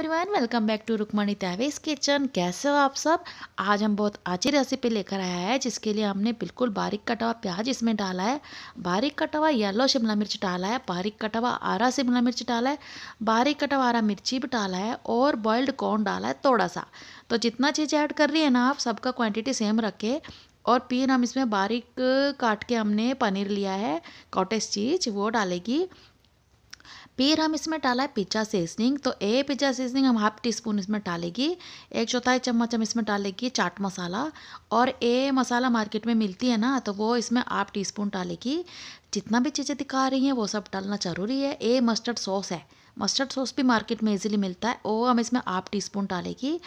everyone welcome back to Rukmani त्यावेस kitchen कैसे हो आप सब आज हम बहुत अच्छी रेसिपी लेकर आया है जिसके लिए हमने बिल्कुल बारीक कटा हुआ प्याज इसमें डाला है बारीक कटा हुआ येलो शिमला मिर्च डाला है बारीक कटा हुआ आरा शिमला मिर्च डाला है बारीक कटा हुआ आरा मिर्ची भी डाला है और बॉयल्ड कॉर्न डाला है थोड़ा सा तो जितना चीज़ ऐड कर रही है ना आप सबका क्वान्टिटी सेम रखें और फिर हम इसमें बारीक काट के हमने पनीर लिया है कॉटेज चीज वो डालेगी फिर हम इसमें डाला है पिज्जा सीजनिंग तो ए पिज्जा सीजनिंग हम हाफ टी स्पून इसमें डालेगी एक चौथाई चम्मच हम इसमें डालेगी चाट मसाला और ए मसाला मार्केट में मिलती है ना तो वो इसमें हाफ टी स्पून डालेगी जितना भी चीज़ें दिखा रही हैं वो सब डालना ज़रूरी है ए मस्टर्ड सॉस है मस्टर्ड सॉस भी मार्केट में इजीली मिलता है वो हम इसमें हाफ टी स्पून डालेगी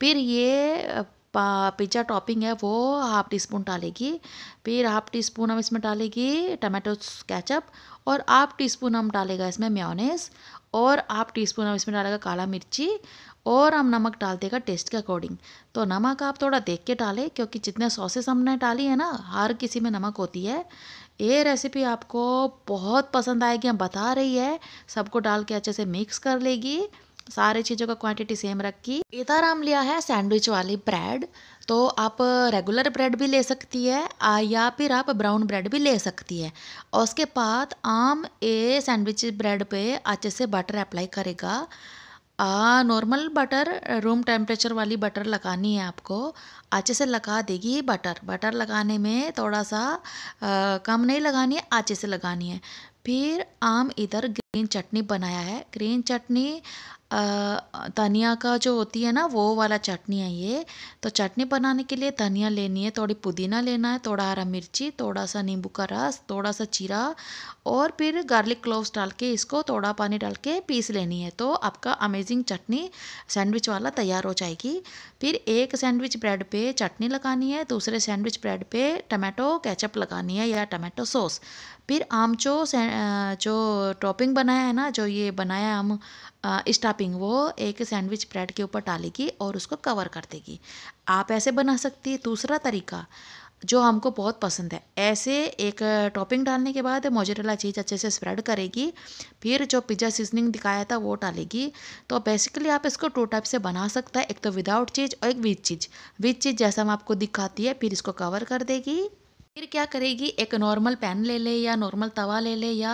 फिर ये पिज्ज़ा टॉपिंग है वो हाफ टी स्पून डालेगी फिर हाफ टी स्पून हम इसमें डालेगी टमाटो कैचअप और हाफ टी स्पून हम डालेगा इसमें म्योनेस और हाफ टी स्पून हम इसमें डालेगा काला मिर्ची और हम नमक डाल देगा टेस्ट के अकॉर्डिंग तो नमक आप थोड़ा देख के डालें क्योंकि जितने सॉसेस हमने डाली है ना हर किसी में नमक होती है ये रेसिपी आपको बहुत पसंद आएगी हम बता रही है सबको डाल के अच्छे से मिक्स कर लेगी सारे चीज़ों का क्वांटिटी सेम रखी हम लिया है सैंडविच वाली ब्रेड तो आप रेगुलर ब्रेड भी ले सकती है या फिर आप ब्राउन ब्रेड भी ले सकती है और उसके बाद आम ए सैंडविच ब्रेड पे अच्छे से बटर अप्लाई करेगा नॉर्मल बटर रूम टेम्परेचर वाली बटर लगानी है आपको अच्छे से लगा देगी बटर बटर लगाने में थोड़ा सा आ, कम नहीं लगानी है अच्छे से लगानी है फिर आम इधर ग्रीन चटनी बनाया है ग्रीन चटनी धनिया का जो होती है ना वो वाला चटनी है ये तो चटनी बनाने के लिए धनिया लेनी है थोड़ी पुदीना लेना है थोड़ा हरा मिर्ची थोड़ा सा नींबू का रस थोड़ा सा चीरा और फिर गार्लिक क्लोव्स डाल के इसको थोड़ा पानी डाल के पीस लेनी है तो आपका अमेजिंग चटनी सैंडविच वाला तैयार हो जाएगी फिर एक सैंडविच ब्रेड पे चटनी लगानी है दूसरे सैंडविच ब्रेड पे टमाटो कैचअप लगानी है या टमाटो सॉस फिर आमचो जो टॉपिंग बनाया है ना जो ये बनाया हम स्टाफिंग वो एक सैंडविच ब्रेड के ऊपर डालेगी और उसको कवर कर देगी आप ऐसे बना सकती है दूसरा तरीका जो हमको बहुत पसंद है ऐसे एक टॉपिंग डालने के बाद मोजरेला चीज़ अच्छे से स्प्रेड करेगी फिर जो पिज्ज़ा सीजनिंग दिखाया था वो डालेगी तो बेसिकली आप इसको टू टाइप से बना सकता है एक तो विदाउट चीज़ और एक विथ चीज़ विथ चीज़ जैसा हम आपको दिखाती है फिर इसको कवर कर देगी फिर क्या करेगी एक नॉर्मल पैन ले ले या नॉर्मल तवा ले ले या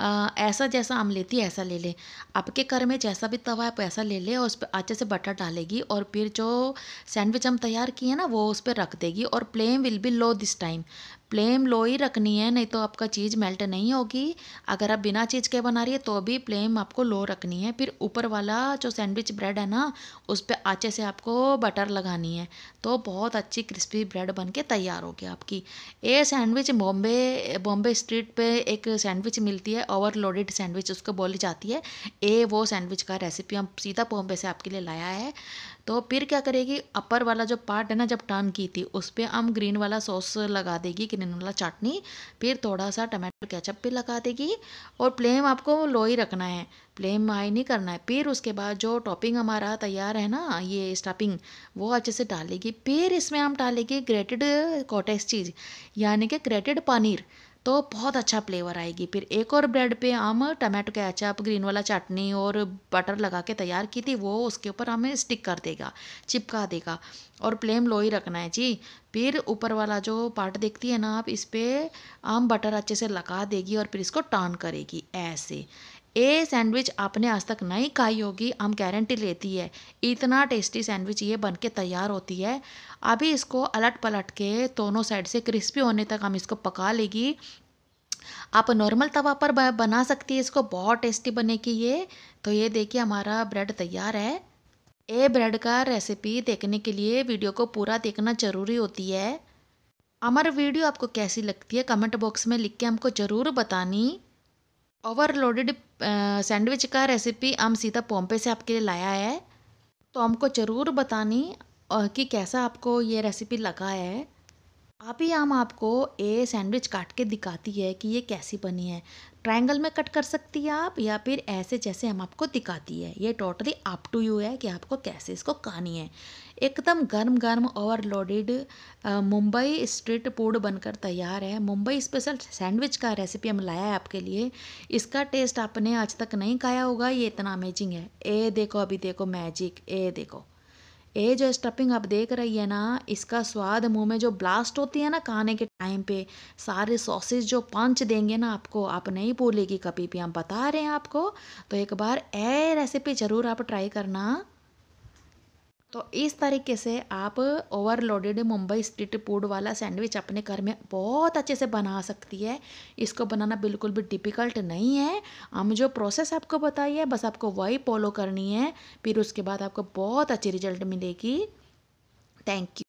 आ, ऐसा जैसा आम लेती है ऐसा ले ले आपके घर में जैसा भी तवा है वैसा ले ले और उस पर अच्छे से बटर डालेगी और फिर जो सैंडविच हम तैयार किए ना वो उस पर रख देगी और flame will be low this time flame low ही रखनी है नहीं तो आपका चीज़ मेल्ट नहीं होगी अगर आप बिना चीज़ के बना रही है तो भी फ्लेम आपको लो रखनी है फिर ऊपर वाला जो सैंडविच ब्रेड है ना उस पर आचे से आपको बटर लगानी है तो बहुत अच्छी क्रिस्पी ब्रेड बन के तैयार होगी आपकी ये सैंडविच बॉम्बे बॉम्बे स्ट्रीट पे एक सैंडविच मिलती है ओवरलोडेड सैंडविच उसको बोली जाती है ए वो सैंडविच का रेसिपी हम सीधा बॉम्बे से आपके लिए लाया है तो फिर क्या करेगी अपर वाला जो पार्ट है ना जब टर्न की थी उस पर हम ग्रीन वाला सॉस लगा देगी ग्रीन वाला चाटनी फिर थोड़ा सा टमाटो केचप भी लगा देगी और फ्लेम आपको लो ही रखना है फ्लेम हाई नहीं करना है फिर उसके बाद जो टॉपिंग हमारा तैयार है ना ये स्टफिंग वो अच्छे से डालेगी फिर इसमें हम डालेंगे ग्रेटेड कॉटेज चीज़ यानी कि ग्रेटेड पनीर तो बहुत अच्छा फ्लेवर आएगी फिर एक और ब्रेड पे हम टमाटो के अचाप ग्रीन वाला चटनी और बटर लगा के तैयार की थी वो उसके ऊपर हमें स्टिक कर देगा चिपका देगा और फ्लेम लो ही रखना है जी फिर ऊपर वाला जो पार्ट देखती है ना आप इस पर आम बटर अच्छे से लगा देगी और फिर इसको टर्न करेगी ऐसे ये सैंडविच आपने आज तक नहीं खाई होगी हम गारंटी लेती है इतना टेस्टी सैंडविच ये बन के तैयार होती है अभी इसको अलट पलट के दोनों साइड से क्रिस्पी होने तक हम इसको पका लेगी आप नॉर्मल तवा पर बना सकती है इसको बहुत टेस्टी बनेगी ये तो ये देखिए हमारा ब्रेड तैयार है ये ब्रेड का रेसिपी देखने के लिए वीडियो को पूरा देखना ज़रूरी होती है हमारा वीडियो आपको कैसी लगती है कमेंट बॉक्स में लिख के हमको ज़रूर बतानी ओवरलोडेड सैंडविच uh, का रेसिपी हम सीता पोम्पे से आपके लिए लाया है तो हमको ज़रूर बतानी uh, कि कैसा आपको ये रेसिपी लगा है पापी आम आपको ए सैंडविच काट के दिखाती है कि ये कैसी बनी है ट्रायंगल में कट कर सकती है आप या फिर ऐसे जैसे हम आपको दिखाती है ये टोटली अप टू यू है कि आपको कैसे इसको खानी है एकदम गर्म गर्म ओवरलोडेड मुंबई स्ट्रीट फूड बनकर तैयार है मुंबई स्पेशल सैंडविच का रेसिपी हम लाया है आपके लिए इसका टेस्ट आपने आज तक नहीं खाया होगा ये इतना अमेजिंग है ए देखो अभी देखो मैजिक ए देखो ये जो स्टफिंग आप देख रही है ना इसका स्वाद मुंह में जो ब्लास्ट होती है ना खाने के टाइम पे सारे सॉसेज जो पंच देंगे ना आपको आप नहीं भूलेगी कभी भी हम बता रहे हैं आपको तो एक बार ए रेसिपी ज़रूर आप ट्राई करना तो इस तरीके से आप ओवरलोडेड मुंबई स्ट्रीट फूड वाला सैंडविच अपने घर में बहुत अच्छे से बना सकती है इसको बनाना बिल्कुल भी डिफ़िकल्ट नहीं है हम जो प्रोसेस आपको बताई है बस आपको वही फॉलो करनी है फिर उसके बाद आपको बहुत अच्छी रिजल्ट मिलेगी थैंक यू